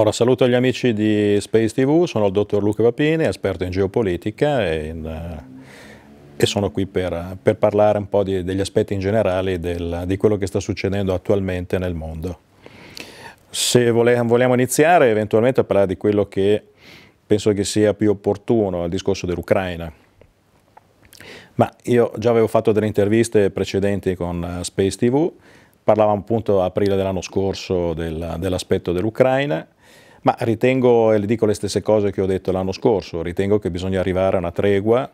Allora, saluto gli amici di Space TV, sono il dottor Luca Papini, esperto in geopolitica e, in, eh, e sono qui per, per, parlare un po' di, degli aspetti in generale del, di quello che sta succedendo attualmente nel mondo. Se vole, vogliamo iniziare eventualmente a parlare di quello che penso che sia più opportuno, il discorso dell'Ucraina. Ma io già avevo fatto delle interviste precedenti con eh, Space TV, parlavamo appunto a aprile dell'anno scorso del, dell'aspetto dell'Ucraina, ma ritengo, e le dico le stesse cose che ho detto l'anno scorso, ritengo che bisogna arrivare a una tregua,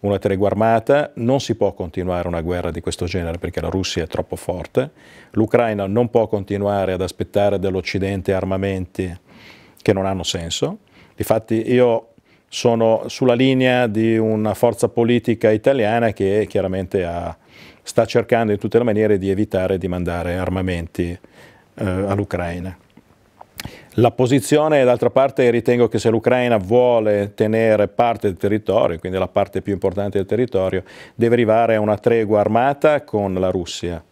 una tregua armata, non si può continuare una guerra di questo genere perché la Russia è troppo forte, l'Ucraina non può continuare ad aspettare dall'Occidente armamenti che non hanno senso, difatti io sono sulla linea di una forza politica italiana che chiaramente ha, sta cercando in tutte le maniere di evitare di mandare armamenti eh, all'Ucraina la posizione, d'altra parte ritengo che se l'Ucraina vuole tenere parte del territorio, quindi la parte più importante del territorio, deve arrivare a una tregua armata con la Russia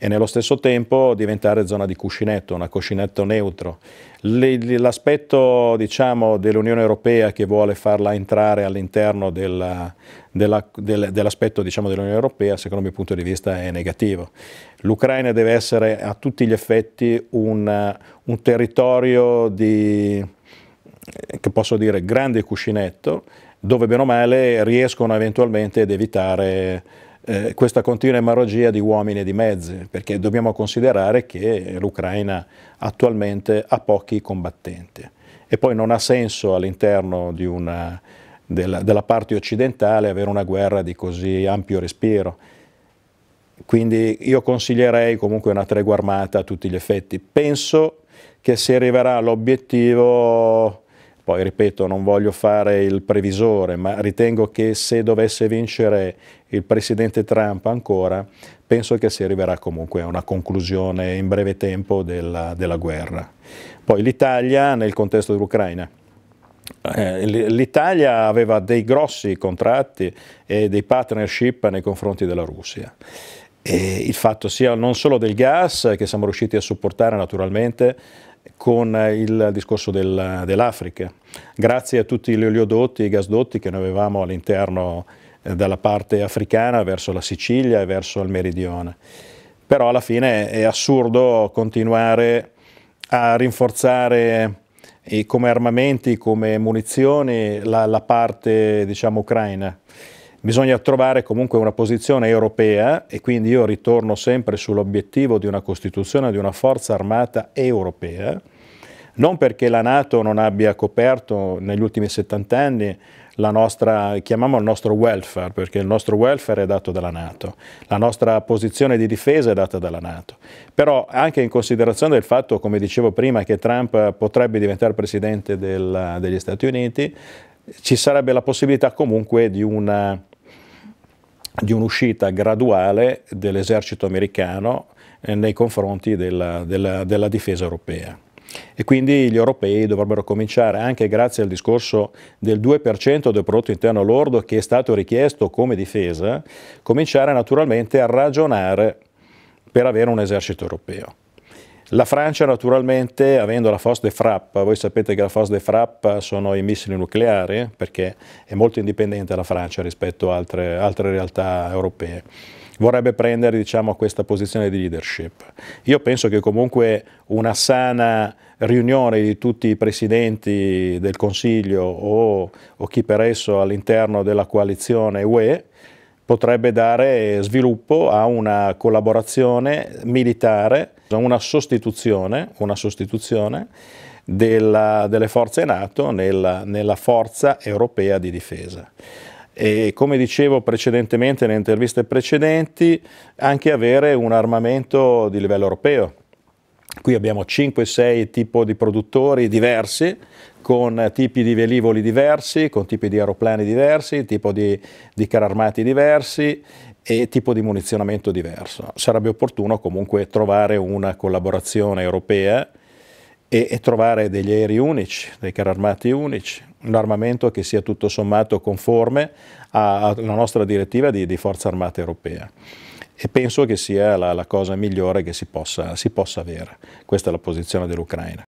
e nello stesso tempo diventare zona di cuscinetto, una cuscinetto neutro. L'aspetto diciamo, dell'Unione Europea che vuole farla entrare all'interno dell'aspetto della, dell diciamo, dell'Unione Europea, secondo il mio punto di vista, è negativo. L'Ucraina deve essere a tutti gli effetti un, un territorio di, che posso dire, grande cuscinetto, dove bene o male riescono eventualmente ad evitare eh, questa continua emorragia di uomini e di mezzi, perché dobbiamo considerare che l'Ucraina attualmente ha pochi combattenti e poi non ha senso all'interno della, della parte occidentale avere una guerra di così ampio respiro. Quindi io consiglierei comunque una tregua armata a tutti gli effetti. Penso che si arriverà all'obiettivo poi ripeto, non voglio fare il previsore, ma ritengo che se dovesse vincere il presidente Trump ancora, penso che si arriverà comunque a una conclusione in breve tempo della, della guerra. Poi l'Italia nel contesto dell'Ucraina. Eh, L'Italia aveva dei grossi contratti e dei partnership nei confronti della Russia. E il fatto sia non solo del gas che siamo riusciti a supportare naturalmente con il discorso del, dell'Africa. Grazie a tutti gli oleodotti e i gasdotti che noi avevamo all'interno eh, dalla parte africana verso la Sicilia e verso il meridione. Però alla fine è assurdo continuare a rinforzare eh, come armamenti, come munizioni la, la parte diciamo, ucraina. Bisogna trovare comunque una posizione europea e quindi io ritorno sempre sull'obiettivo di una Costituzione, di una forza armata europea, non perché la Nato non abbia coperto negli ultimi 70 anni la nostra, chiamiamo il nostro welfare, perché il nostro welfare è dato dalla Nato, la nostra posizione di difesa è data dalla Nato, però anche in considerazione del fatto, come dicevo prima, che Trump potrebbe diventare presidente del, degli Stati Uniti, ci sarebbe la possibilità comunque di una di un'uscita graduale dell'esercito americano eh, nei confronti della, della, della difesa europea e quindi gli europei dovrebbero cominciare anche grazie al discorso del 2% del prodotto interno lordo che è stato richiesto come difesa, cominciare naturalmente a ragionare per avere un esercito europeo. La Francia naturalmente, avendo la Force de Frappe, voi sapete che la Force de Frappe sono i missili nucleari, perché è molto indipendente la Francia rispetto a altre, altre realtà europee, vorrebbe prendere diciamo, questa posizione di leadership. Io penso che comunque una sana riunione di tutti i presidenti del Consiglio o, o chi per esso all'interno della coalizione UE potrebbe dare sviluppo a una collaborazione militare, una sostituzione, una sostituzione della, delle forze NATO nella, nella forza europea di difesa e come dicevo precedentemente nelle interviste precedenti, anche avere un armamento di livello europeo. Qui abbiamo 5-6 tipi di produttori diversi, con tipi di velivoli diversi, con tipi di aeroplani diversi, tipo di, di carri armati diversi e tipo di munizionamento diverso. Sarebbe opportuno comunque trovare una collaborazione europea e, e trovare degli aerei unici, dei carri armati unici, un armamento che sia tutto sommato conforme alla nostra direttiva di, di Forza Armata Europea e penso che sia la, la cosa migliore che si possa, si possa avere. Questa è la posizione dell'Ucraina.